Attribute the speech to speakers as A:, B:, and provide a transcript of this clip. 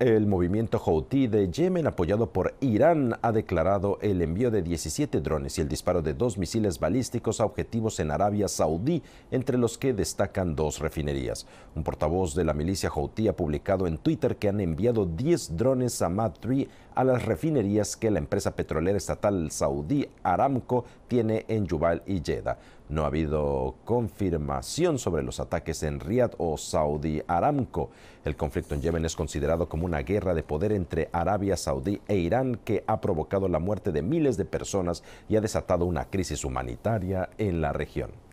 A: El movimiento Houthi de Yemen, apoyado por Irán, ha declarado el envío de 17 drones y el disparo de dos misiles balísticos a objetivos en Arabia Saudí, entre los que destacan dos refinerías. Un portavoz de la milicia Houthi ha publicado en Twitter que han enviado 10 drones a Madri a las refinerías que la empresa petrolera estatal saudí Aramco tiene en Yubal y Jeddah. No ha habido confirmación sobre los ataques en Riad o Saudi Aramco. El conflicto en Yemen es considerado como una guerra de poder entre Arabia Saudí e Irán que ha provocado la muerte de miles de personas y ha desatado una crisis humanitaria en la región.